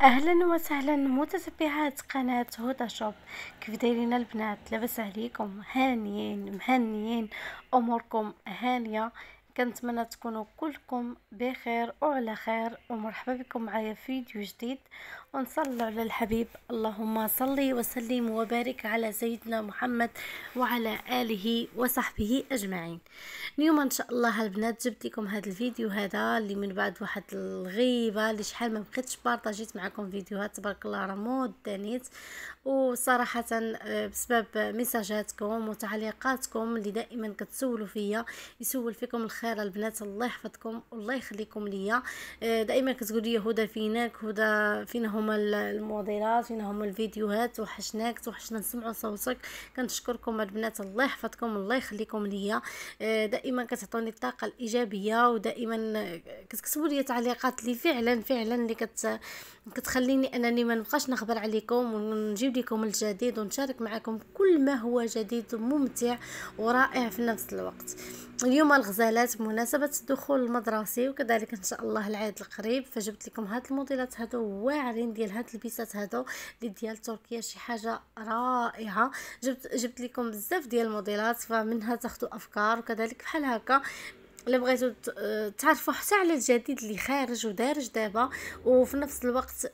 اهلا وسهلا متتبعات قناه هدى شوب كيف دايرين البنات لاباس عليكم هانيين مهنيين اموركم هانيه كنتمنى تكونوا كلكم بخير وعلى خير ومرحبا بكم معايا في فيديو جديد ونصلى على الحبيب اللهم صل وسلم وبارك على سيدنا محمد وعلى آله وصحبه أجمعين اليوم إن شاء الله البنات جبت لكم هذا الفيديو هذا اللي من بعد واحد الغيبة اللي شحال ما بقيتش بارطاجيت معكم فيديوهات تبارك الله راه مود دانيت وصراحة آه، بسبب مساجاتكم وتعليقاتكم اللي دائما كتسولوا فيا يسول فيكم الخير البنات الله يحفظكم والله يخليكم ليا آه، دائما كتقولوا لي هدى فينك هدى فين هما الموديلات وين هما الفيديوهات وحشناك وحشنا نسمعوا صوتك كنشكركم البنات الله يحفظكم الله يخليكم ليا آه، دائما كتعطوني الطاقه الايجابيه ودائما كتكتبوا لي تعليقات اللي فعلا فعلا اللي كت كتخليني انني ما نبقاش نخبر عليكم ونجيب لكم الجديد ونشارك معكم كل ما هو جديد وممتع ورائع في نفس الوقت اليوم الغزالات بمناسبة الدخول المدرسي وكذلك ان شاء الله العيد القريب فجبت لكم هاد الموديلات هادو واعرين ديال هاد البيسات هادو اللي ديال تركيا شي حاجة رائعة جبت جبت لكم بزاف ديال الموديلات فمنها تاخدوا افكار وكذلك بحال هكا الا بغيتو تعرفوا حتى على الجديد اللي خارج ودارج دابا وفي نفس الوقت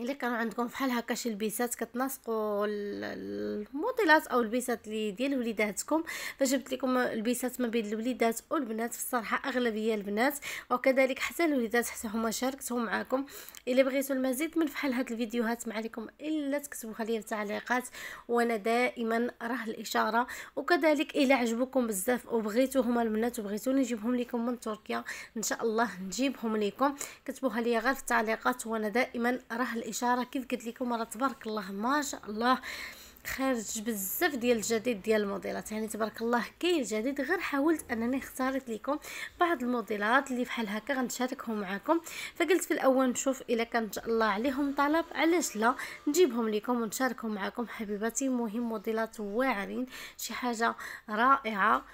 الا كانوا عندكم فحال هكا شي لبيسات كتناسقوا الموديلات او البيسات اللي ديال وليداتكم فجبت لكم البيسات ما بين الوليدات والبنات الصراحه اغلبيه البنات وكذلك حتى الوليدات حتى هما شاركتهم معكم الا بغيتوا المزيد من فحال هاد الفيديوهات عليكم الا تكتبوا لي التعليقات وانا دائما راه الاشاره وكذلك الا عجبوكم بزاف وبغيتو هما البنات وبغيتوني نجيبهم لكم من تركيا ان شاء الله نجيبهم لكم كتبوها لي غير في التعليقات وانا دائما راه الاشاره كيف قلت لكم راه تبارك الله ما شاء الله خارج بزاف ديال الجديد ديال الموديلات يعني تبارك الله كاين جديد غير حاولت انني اختارت لكم بعض الموديلات اللي بحال هكا غنشاركهم معكم فقلت في الاول نشوف الا كان ان شاء الله عليهم طلب علاش لا نجيبهم لكم ونشاركهم معكم حبيباتي مهم موديلات واعرين شي حاجه رائعه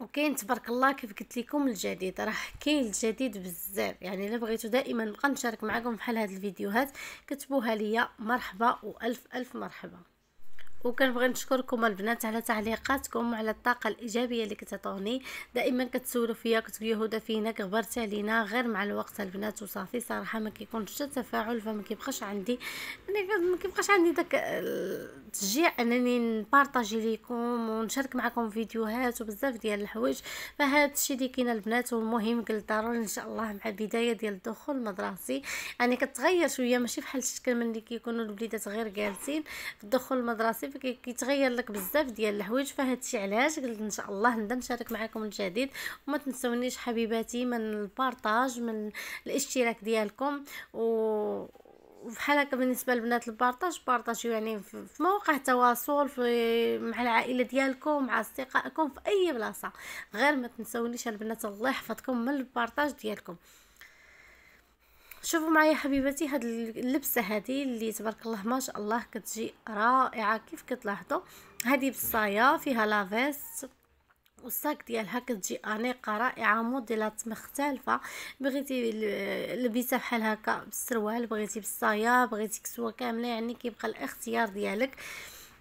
وكاين تبارك الله كيف قلت لكم الجديد راه كاين الجديد بزاف يعني الا بغيتو دائما نبقى نشارك معكم بحال هاد الفيديوهات كتبوها ليا مرحبا والف الف مرحبا وكنبغي نشكركم البنات على تعليقاتكم وعلى الطاقه الايجابيه اللي كتعطوني دائما كتسولوا فيا كتقولوا هدى فينا كبرت علينا غير مع الوقت البنات وصافي صراحه ما كيكونش التفاعل تفاعل فما كيبقاش عندي يعني ما كيبقاش عندي داك تشجيع انني نبارطاجي لكم ونشارك معكم فيديوهات وبزاف ديال الحوايج فهاد الشيء اللي كاين البنات والمهم ضروري ان شاء الله مع بدايه ديال الدخول المدرسي يعني كتغير شويه ماشي بحال الشكل من اللي كيكونوا الوليدات غير جالسين في الدخول المدرسي فكيتغير لك بزاف ديال الحوايج فهاد الشيء علاش قلت ان شاء الله نبدا نشارك معكم الجديد وما تنسونيش حبيباتي من البارطاج من الاشتراك ديالكم و وبحال هكا بالنسبه لبنات البارطاج بارطاجيو يعني في مواقع التواصل في مع العائله ديالكم مع اصدقائكم في اي بلاصه غير ما تنسونيش البنات الله يحفظكم من البارطاج ديالكم شوفوا معايا حبيباتي هاد اللبسه هادي اللي تبارك الله ما شاء الله كتجي رائعه كيف كتلاحظوا هادي بالصايه فيها لافيست والساك ديالها كتجي انيقه رائعه موديلات مختلفه بغيتي لبسه بحال هكا بالسروال بغيتي بالصايا بغيتي كسوه كامله يعني كيبقى الاختيار ديالك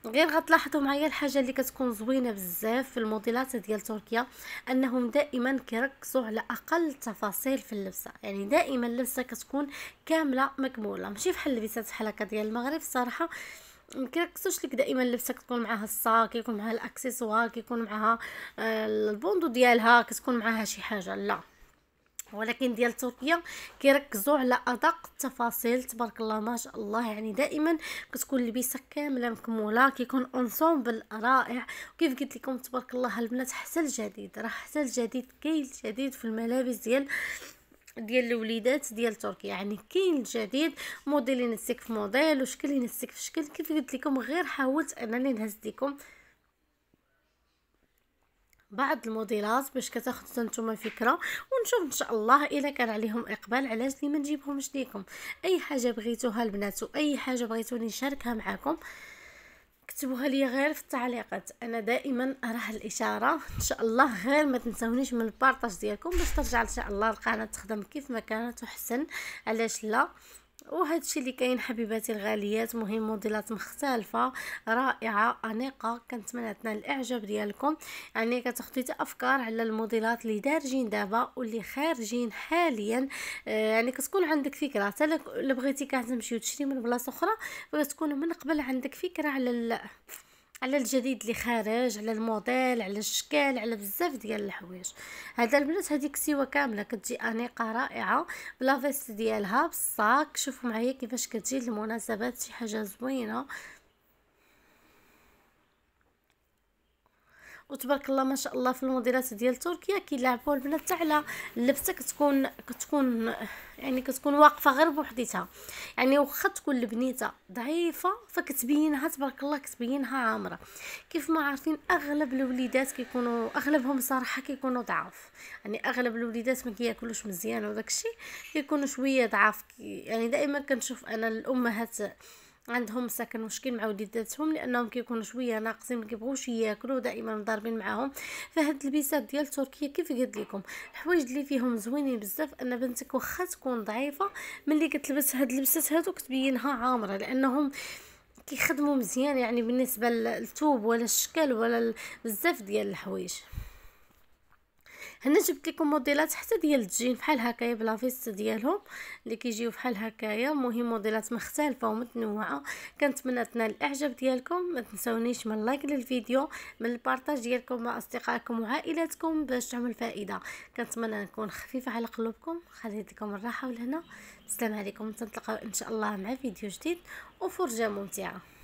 غير غتلاحظوا معايا الحاجه اللي كتكون زوينه بزاف في الموديلات ديال تركيا انهم دائما كيركزوا على اقل تفاصيل في اللبسه يعني دائما اللبسه كتكون كامله مكموله ماشي بحال لبسات بحال هكا ديال المغرب صراحه مكيرقصوش لك دائما لبسك كتكون معاها الساك كيكون معاها الاكسسوار كيكون معاها آه، البوندو ديالها كتكون معاها شي حاجه لا ولكن ديال تركيا كيركزوا على ادق التفاصيل تبارك الله ما شاء الله يعني دائما كتكون لبسه كامله مكموله كيكون انسومبل رائع وكيف قلت لكم تبارك الله البنات حتى الجديد راه حتى الجديد كاين الجديد في الملابس ديال ديال الوليدات ديال تركيا يعني كاين الجديد موديل ينسيك في موديل وشكل ينسيك في شكل كيف قلت لكم غير حاولت انني نهز لكم بعض الموديلات باش كتاخذوا نتوما فكره ونشوف ان شاء الله الا كان عليهم اقبال علاش لي ما نجيبهمش ليكم اي حاجه بغيتوها البنات واي حاجه بغيتوني نشاركها معكم اكتبوها لي غير في التعليقات انا دائما اراه الاشاره ان شاء الله غير ما تنساونيش من البارطاج ديالكم باش ترجع ان شاء الله القناه تخدم كيف ما كانت وحسن علاش لا وهذا الشيء اللي كاين حبيباتي الغاليات مهم موديلات مختلفه رائعه انيقه كنتمنى تنال الاعجاب ديالكم يعني كتاخذي افكار على الموديلات اللي دارجين دابا واللي خارجين حاليا آه، يعني كتكون عندك فكره حتى لو بغيتي كتمشي وتشري من بلاصه اخرى كتكون من قبل عندك فكره على على الجديد اللي خارج على الموديل على الشكل على بزاف ديال الحوايج هذا البنات هذيك سيوه كامله كتجي انيقه رائعه بلافيست ديالها بالصاك شوفوا معايا كيفاش كتجي المناسبات شي حاجه زوينه وتبارك الله ما شاء الله في الموديلات ديال تركيا كيلعبوا البنات حتى على اللبسه كتكون كتكون يعني كتكون واقفه غير بوحديتها يعني واخا تكون البنيته ضعيفه فكتبينها تبارك الله كتبينها عامره كيف ما عارفين اغلب الوليدات كيكونوا اغلبهم صراحه كيكونوا ضعاف يعني اغلب الوليدات ما كياكلوش مزيان وداكشي كيكونوا شويه ضعاف يعني دائما كنشوف انا الامهات عندهم ساكن مشكل مع وليداتهم لانهم كيكونوا شويه ناقصين ما كيبغوش ياكلوا دائما ضاربين معاهم فهاد اللبسات ديال تركيا كيف قلت لكم الحوايج اللي فيهم زوينين بزاف ان بنتك واخا تكون ضعيفه ملي كتلبس هاد اللبسات هادو كتبينها عامره لانهم كيخدموا مزيان يعني بالنسبه للثوب ولا الشكل ولا بزاف ديال الحوايج هنا جبت لكم موديلات حتى ديال الجين بحال هكايا بلا فيست ديالهم اللي كيجيو بحال هكايا المهم موديلات مختلفه ومتنوعه كنتمنى تنال الاعجاب ديالكم ما تنساونيش من لايك للفيديو من البارطاج ديالكم مع اصدقائكم وعائلاتكم باش تعمل فائده كنتمنى نكون خفيفه على قلوبكم خليت لكم الراحه والهنا السلام عليكم تنتلقاو ان شاء الله مع فيديو جديد وفرجه ممتعه